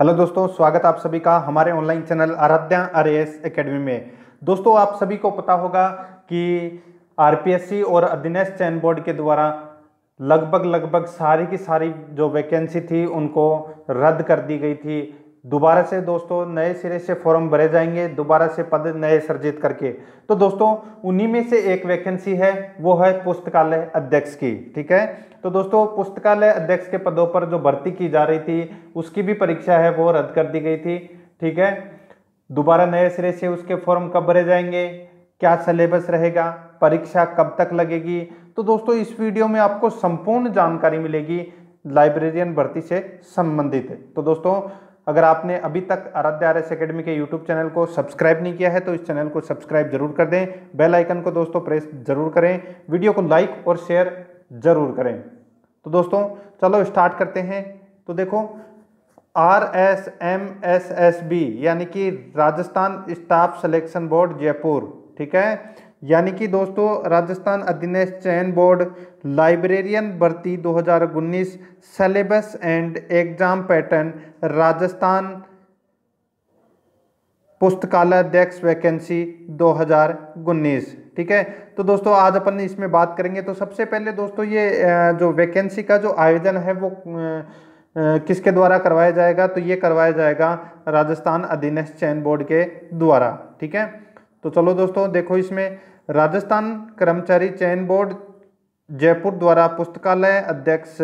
hello दोस्तों स्वागत आप सभी का हमारे online channel Aradhya R S academy में दोस्तों आप सभी को पता होगा कि आरपीएससी और अधीनस्थ चयन बोर्ड के द्वारा लगभग लगभग सारी की सारी जो वैकेंसी थी उनको रद्द कर दी गई थी दोबारा से दोस्तों नए सिरे से फॉर्म भरे जाएंगे दोबारा से पद नए सर्जित करके तो दोस्तों उन्हीं में से एक वैकेंसी है वो है पुस्तकालय अध्यक्ष की ठीक है तो दोस्तों पुस्तकालय अध्यक्ष के पदों पर जो भर्ती की जा रही थी उसकी भी परीक्षा है वो रद्द कर दी गई थी ठीक है दोबारा नए सिरे से उसके फॉर्म कब भरे जाएंगे क्या सिलेबस रहेगा परीक्षा कब तक लगेगी तो दोस्तों इस वीडियो में आपको संपूर्ण जानकारी मिलेगी लाइब्रेरियन भर्ती से संबंधित तो दोस्तों अगर आपने अभी तक आराध्य आर एस अकेडमी के यूट्यूब चैनल को सब्सक्राइब नहीं किया है तो इस चैनल को सब्सक्राइब जरूर कर दें बेल आइकन को दोस्तों प्रेस जरूर करें वीडियो को लाइक और शेयर जरूर करें तो दोस्तों चलो स्टार्ट करते हैं तो देखो R S M S S B यानी कि Rajasthan staff selection board Jaipur ठीक है यानी कि दोस्तों राजस्थान अधीनस्थ चयन बोर्ड लाइब्रेरियन भर्ती 2019 syllabus and exam pattern Rajasthan पुस्तकालय अध्यक्ष वैकेंसी 2019 ठीक है तो दोस्तों आज अपन इसमें बात करेंगे तो सबसे पहले दोस्तों ये जो वैकेंसी का जो आयोजन है वो किसके द्वारा करवाया जाएगा तो ये करवाया जाएगा राजस्थान अधीनस्थ चयन बोर्ड के द्वारा ठीक है तो चलो दोस्तों देखो इसमें राजस्थान कर्मचारी चयन बोर्ड जयपुर द्वारा पुस्तकालय अध्यक्ष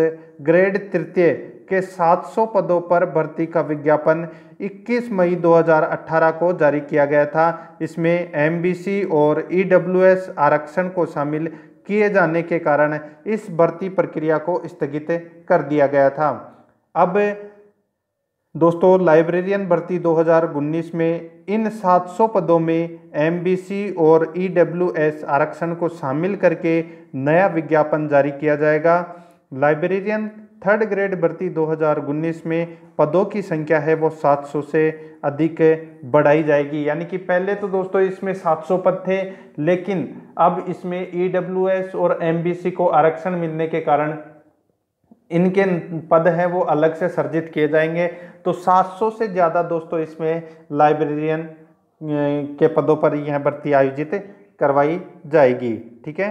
ग्रेड तृतीय के 700 पदों पर भर्ती का विज्ञापन 21 मई 2018 को जारी किया गया था इसमें एमबीसी और ईडब्ल्यूएस e आरक्षण को शामिल किए जाने के कारण इस भर्ती प्रक्रिया को स्थगित कर दिया गया था अब दोस्तों लाइब्रेरियन भर्ती 2019 में इन 700 पदों में एमबीसी और ईडब्ल्यूएस e आरक्षण को शामिल करके नया विज्ञापन जारी किया जाएगा लाइब्रेरियन थर्ड ग्रेड भर्ती 2019 में पदों की संख्या है वो 700 से अधिक बढ़ाई जाएगी यानी कि पहले तो दोस्तों इसमें 700 पद थे लेकिन अब इसमें ईडब्ल्यूएस e और एमबीसी को आरक्षण मिलने के कारण इनके पद हैं वो अलग से सर्जित किए जाएंगे तो 700 से ज़्यादा दोस्तों इसमें लाइब्रेरियन के पदों पर यह भर्ती आयोजित करवाई जाएगी ठीक है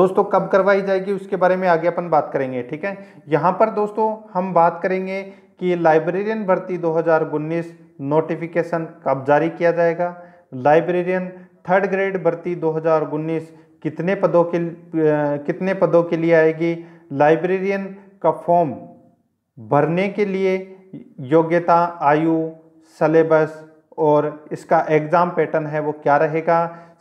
दोस्तों कब करवाई जाएगी उसके बारे में आगे अपन बात करेंगे ठीक है यहाँ पर दोस्तों हम बात करेंगे कि लाइब्रेरियन भर्ती 2019 नोटिफिकेशन कब जारी किया जाएगा लाइब्रेरियन थर्ड ग्रेड भर्ती 2019 कितने पदों के कितने पदों के लिए आएगी लाइब्रेरियन का फॉर्म भरने के लिए योग्यता आयु सलेबस और इसका एग्ज़ाम पैटर्न है वो क्या रहेगा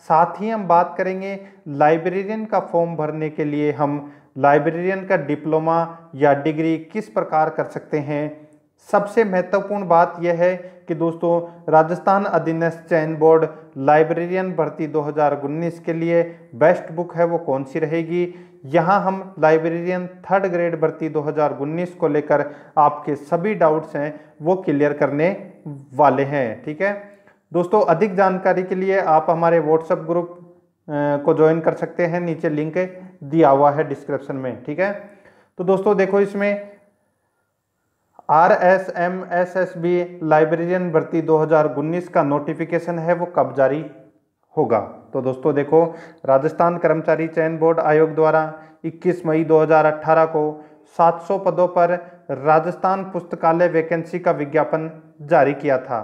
साथ ही हम बात करेंगे लाइब्रेरियन का फॉर्म भरने के लिए हम लाइब्रेरियन का डिप्लोमा या डिग्री किस प्रकार कर सकते हैं सबसे महत्वपूर्ण बात यह है कि दोस्तों राजस्थान अधीनस्थ चयन बोर्ड लाइब्रेरियन भर्ती 2019 के लिए बेस्ट बुक है वो कौन सी रहेगी यहाँ हम लाइब्रेरियन थर्ड ग्रेड भर्ती 2019 को लेकर आपके सभी डाउट्स हैं वो क्लियर करने वाले हैं ठीक है दोस्तों अधिक जानकारी के लिए आप हमारे व्हाट्सएप ग्रुप को ज्वाइन कर सकते हैं नीचे लिंक दिया हुआ है डिस्क्रिप्शन में ठीक है तो दोस्तों देखो इसमें R S M S S B librarian भर्ती 2019 का नोटिफिकेशन है वो कब जारी होगा तो दोस्तों देखो राजस्थान कर्मचारी चयन बोर्ड आयोग द्वारा 21 मई 2018 को 700 पदों पर राजस्थान पुस्तकालय वैकेंसी का विज्ञापन जारी किया था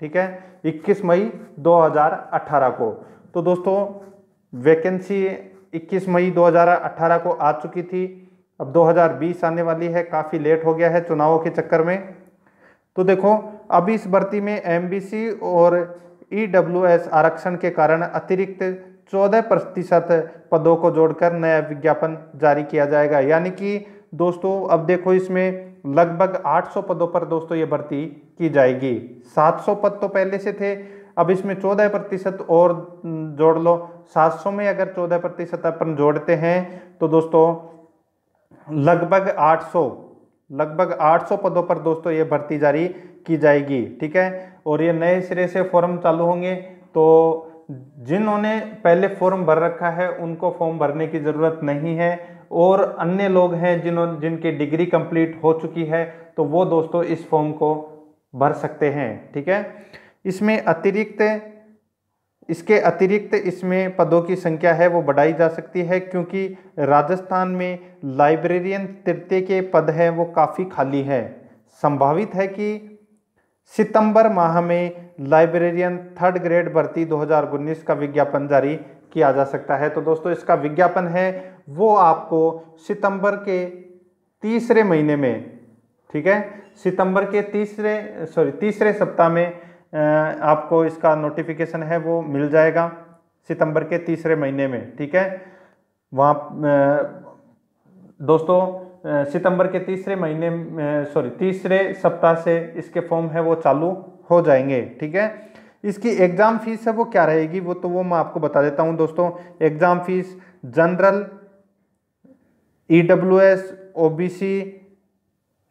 ठीक है 21 मई 2018 को तो दोस्तों वैकेंसी 21 मई 2018 को आ चुकी थी अब 2020 आने वाली है काफ़ी लेट हो गया है चुनावों के चक्कर में तो देखो अब इस भर्ती में एमबीसी और ईडब्ल्यूएस e आरक्षण के कारण अतिरिक्त 14 प्रतिशत पदों को जोड़कर नया विज्ञापन जारी किया जाएगा यानी कि दोस्तों अब देखो इसमें लगभग 800 पदों पर दोस्तों ये भर्ती की जाएगी 700 पद तो पहले से थे अब इसमें 14 प्रतिशत और जोड़ लो 700 में अगर 14 प्रतिशत अपन जोड़ते हैं तो दोस्तों लगभग 800 लगभग 800 पदों पर दोस्तों ये भर्ती जारी की जाएगी ठीक है और ये नए सिरे से फॉर्म चालू होंगे तो जिन्होंने पहले फॉर्म भर रखा है उनको फॉर्म भरने की ज़रूरत नहीं है और अन्य लोग हैं जिन्हों जिनकी डिग्री कंप्लीट हो चुकी है तो वो दोस्तों इस फॉर्म को भर सकते हैं ठीक है इसमें अतिरिक्त इसके अतिरिक्त इसमें पदों की संख्या है वो बढ़ाई जा सकती है क्योंकि राजस्थान में लाइब्रेरियन तृतीय के पद हैं वो काफ़ी खाली है संभावित है कि सितंबर माह में लाइब्रेरियन थर्ड ग्रेड भर्ती 2019 का विज्ञापन जारी किया जा सकता है तो दोस्तों इसका विज्ञापन है वो आपको सितंबर के तीसरे महीने में ठीक है सितंबर के तीसरे सॉरी तीसरे सप्ताह में आपको इसका नोटिफिकेशन है वो मिल जाएगा सितंबर के तीसरे महीने में ठीक है वहाँ दोस्तों सितंबर के तीसरे महीने सॉरी तीसरे सप्ताह से इसके फॉर्म है वो चालू हो जाएंगे ठीक है इसकी एग्ज़ाम फ़ीस है वो क्या रहेगी वो तो वो मैं आपको बता देता हूँ दोस्तों exam fees general E W S O B C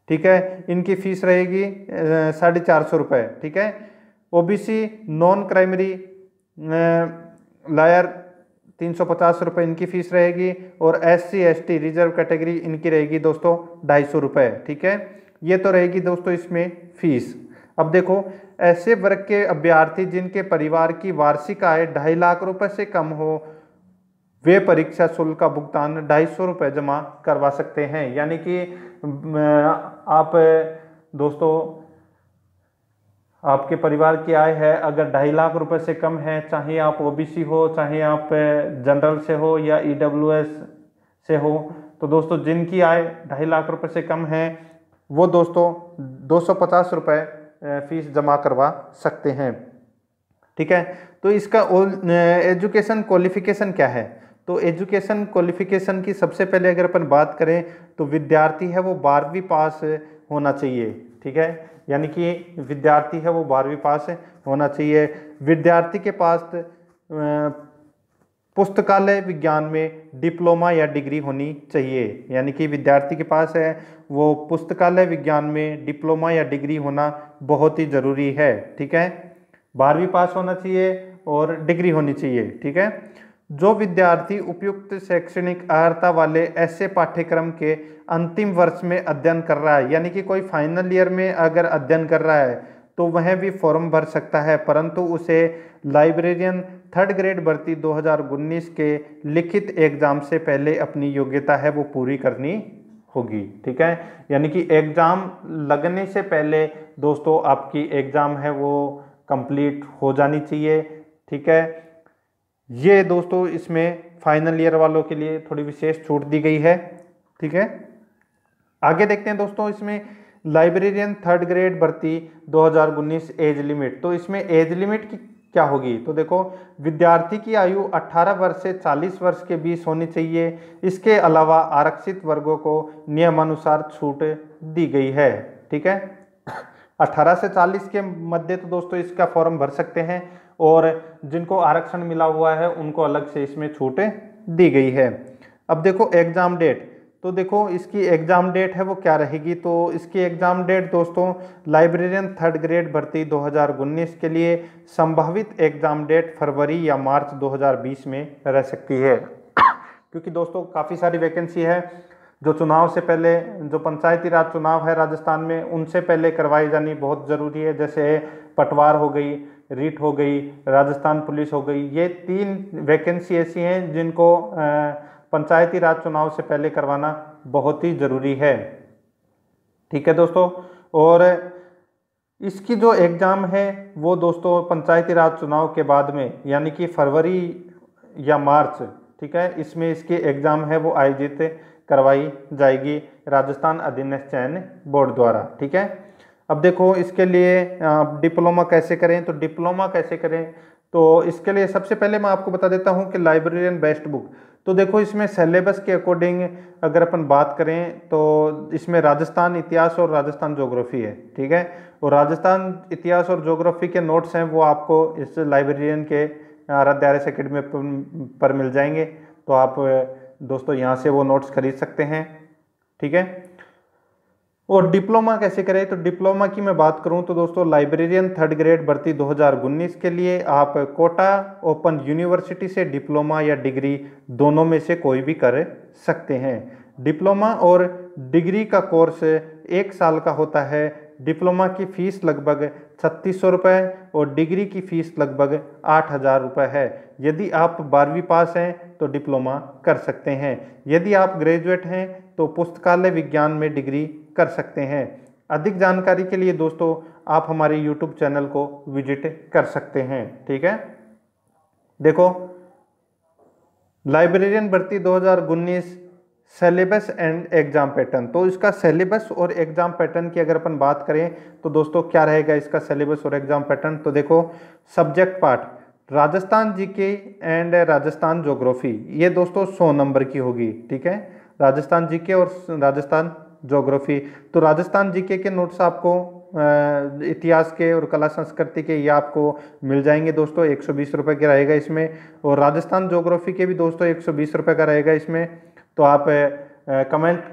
ठीक है इनकी फ़ीस रहेगी साढ़े चार सौ रुपये ठीक है ओबीसी नॉन प्राइमरी लायर तीन सौ पचास रुपये इनकी फीस रहेगी और S C S T reserve category इनकी रहेगी दोस्तों ढाई सौ रुपये ठीक है ये तो रहेगी दोस्तों इसमें फीस अब देखो ऐसे वर्ग के अभ्यर्थी जिनके परिवार की वार्षिक आय ढाई लाख रुपए से कम हो वे परीक्षा शुल्क का भुगतान ढाई सौ रुपये जमा करवा सकते हैं यानी कि आप दोस्तों आपके परिवार की आय है अगर ढाई लाख रुपए से कम है चाहे आप ओबीसी हो चाहे आप जनरल से हो या ईडब्ल्यूएस e से हो तो दोस्तों जिनकी आय ढाई लाख रुपए से कम है वो दोस्तों दो सौ पचास रुपये फीस जमा करवा सकते हैं ठीक है तो इसका एजुकेशन क्वालिफिकेशन क्या है तो एजुकेशन क्वालिफिकेशन की सबसे पहले अगर अपन बात करें तो विद्यार्थी है वो बारहवीं पास होना चाहिए ठीक है यानी कि विद्यार्थी है वो बारहवीं पास है होना चाहिए विद्यार्थी के पास पुस्तकालय विज्ञान में डिप्लोमा या डिग्री होनी चाहिए यानी कि विद्यार्थी के पास है वो पुस्तकालय विज्ञान में डिप्लोमा या डिग्री होना बहुत ही ज़रूरी है ठीक है बारहवीं पास होना चाहिए और डिग्री होनी चाहिए ठीक है जो विद्यार्थी उपयुक्त शैक्षणिक अर्हता वाले ऐसे पाठ्यक्रम के अंतिम वर्ष में अध्ययन कर रहा है यानी कि कोई फाइनल ईयर में अगर अध्ययन कर रहा है तो वह भी फॉर्म भर सकता है परंतु उसे लाइब्रेरियन थर्ड ग्रेड भर्ती 2019 के लिखित एग्जाम से पहले अपनी योग्यता है वो पूरी करनी होगी ठीक है यानी कि एग्ज़ाम लगने से पहले दोस्तों आपकी एग्ज़ाम है वो कंप्लीट हो जानी चाहिए ठीक है ये दोस्तों इसमें फाइनल ईयर वालों के लिए थोड़ी विशेष छूट दी गई है ठीक है आगे देखते हैं दोस्तों इसमें लाइब्रेरियन थर्ड ग्रेड भर्ती 2019 एज लिमिट तो इसमें एज लिमिट की क्या होगी तो देखो विद्यार्थी की आयु 18 वर्ष से 40 वर्ष के बीच होनी चाहिए इसके अलावा आरक्षित वर्गों को नियमानुसार छूट दी गई है ठीक है 18 से 40 के मध्य तो दोस्तों इसका फॉर्म भर सकते हैं और जिनको आरक्षण मिला हुआ है उनको अलग से इसमें छूट दी गई है अब देखो एग्ज़ाम डेट तो देखो इसकी एग्ज़ाम डेट है वो क्या रहेगी तो इसकी एग्ज़ाम डेट दोस्तों लाइब्रेरियन थर्ड ग्रेड भर्ती 2019 के लिए संभावित एग्ज़ाम डेट फरवरी या मार्च 2020 में रह सकती है क्योंकि दोस्तों काफ़ी सारी वैकेंसी है जो चुनाव से पहले जो पंचायती राज चुनाव है राजस्थान में उनसे पहले करवाई जानी बहुत ज़रूरी है जैसे पटवार हो गई रीट हो गई राजस्थान पुलिस हो गई ये तीन वैकेंसी ऐसी हैं जिनको पंचायती राज चुनाव से पहले करवाना बहुत ही ज़रूरी है ठीक है दोस्तों और इसकी जो एग्ज़ाम है वो दोस्तों पंचायती राज चुनाव के बाद में यानी कि फरवरी या मार्च ठीक है इसमें इसके एग्ज़ाम है वो आयोजित करवाई जाएगी राजस्थान अधीनस्थ चयन बोर्ड द्वारा ठीक है अब देखो इसके लिए डिप्लोमा कैसे करें तो डिप्लोमा कैसे करें तो इसके लिए सबसे पहले मैं आपको बता देता हूँ कि लाइब्रेरियन बेस्ट बुक तो देखो इसमें सेलेबस के अकॉर्डिंग अगर अपन बात करें तो इसमें राजस्थान इतिहास और राजस्थान जोग्राफी है ठीक है और राजस्थान इतिहास और जोग्राफी के नोट्स हैं वो आपको इस लाइब्रेरियन के सेकेंड में पर मिल जाएंगे तो आप दोस्तों यहाँ से वो नोट्स खरीद सकते हैं ठीक है और डिप्लोमा कैसे करें तो डिप्लोमा की मैं बात करूं तो दोस्तों लाइब्रेरियन थर्ड ग्रेड भर्ती 2019 के लिए आप कोटा ओपन यूनिवर्सिटी से डिप्लोमा या डिग्री दोनों में से कोई भी कर सकते हैं डिप्लोमा और डिग्री का कोर्स एक साल का होता है डिप्लोमा की फ़ीस लगभग छत्तीस सौ रुपये और डिग्री की फ़ीस लगभग आठ हज़ार रुपये है यदि आप बारहवीं पास हैं तो डिप्लोमा कर सकते हैं यदि आप ग्रेजुएट हैं तो पुस्तकालय विज्ञान में डिग्री कर सकते हैं अधिक जानकारी के लिए दोस्तों आप हमारे यूट्यूब चैनल को विजिट कर सकते हैं ठीक है देखो लाइब्रेरियन भर्ती दो सेलेबस एंड एग्ज़ाम पैटर्न तो इसका सेलेबस और एग्ज़ाम पैटर्न की अगर अपन बात करें तो दोस्तों क्या रहेगा इसका सेलेबस और एग्ज़ाम पैटर्न तो देखो subject part Rajasthan GK and Rajasthan geography ये दोस्तों सौ नंबर की होगी ठीक है राजस्थान जीके और राजस्थान जोग्राफी तो राजस्थान जीके के नोट्स आपको इतिहास के और कला संस्कृति के ये आपको मिल जाएंगे दोस्तों एक सौ बीस रुपये के रहेगा इसमें और राजस्थान जोग्राफी के भी दोस्तों एक सौ बीस रुपये का रहेगा इसमें तो आप कमेंट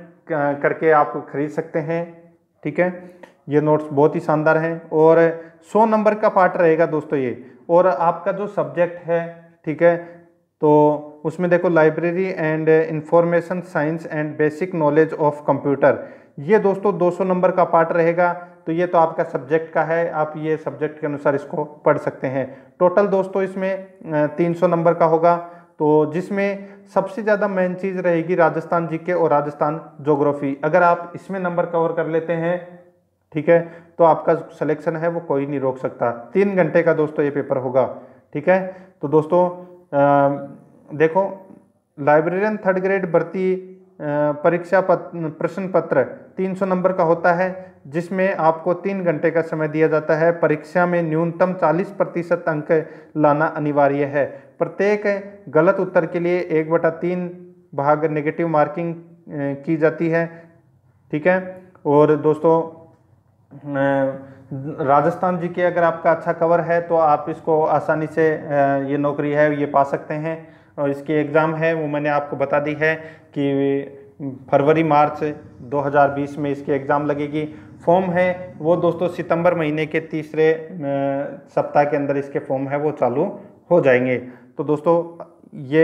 करके आप खरीद सकते हैं ठीक है ये नोट्स बहुत ही शानदार हैं और सौ नंबर का पार्ट रहेगा दोस्तों ये और आपका जो सब्जेक्ट है ठीक है तो उसमें देखो library and information science and basic knowledge of computer ये दोस्तों 200 नंबर का पार्ट रहेगा तो ये तो आपका सब्जेक्ट का है आप ये सब्जेक्ट के अनुसार इसको पढ़ सकते हैं टोटल दोस्तों इसमें सौ नंबर का होगा तो जिसमें सबसे ज़्यादा मेन चीज़ रहेगी राजस्थान जीके और राजस्थान जोग्राफी अगर आप इसमें नंबर कवर कर लेते हैं ठीक है तो आपका सिलेक्शन है वो कोई नहीं रोक सकता तीन घंटे का दोस्तों ये पेपर होगा ठीक है तो दोस्तों आ, देखो लाइब्रेरियन थर्ड ग्रेड भर्ती परीक्षा पत, प्रश्न पत्र 300 नंबर का होता है जिसमें आपको तीन घंटे का समय दिया जाता है परीक्षा में न्यूनतम 40 प्रतिशत अंक लाना अनिवार्य है प्रत्येक गलत उत्तर के लिए एक बटा तीन भाग नेगेटिव मार्किंग की जाती है ठीक है और दोस्तों राजस्थान जी के अगर आपका अच्छा कवर है तो आप इसको आसानी से ये नौकरी है ये पा सकते हैं और इसकी एग्ज़ाम है वो मैंने आपको बता दी है कि फरवरी मार्च 2020 में इसकी एग्ज़ाम लगेगी फॉर्म है वो दोस्तों सितंबर महीने के तीसरे सप्ताह के अंदर इसके फॉर्म है वो चालू हो जाएंगे तो दोस्तों ये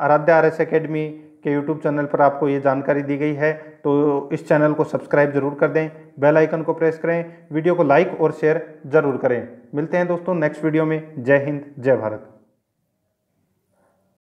आराध्या आर एस अकेडमी के यूट्यूब चैनल पर आपको ये जानकारी दी गई है तो इस चैनल को सब्सक्राइब जरूर कर दें बेल आइकन को प्रेस करें वीडियो को लाइक और शेयर जरूर करें मिलते हैं दोस्तों नेक्स्ट वीडियो में जय हिंद जय भारत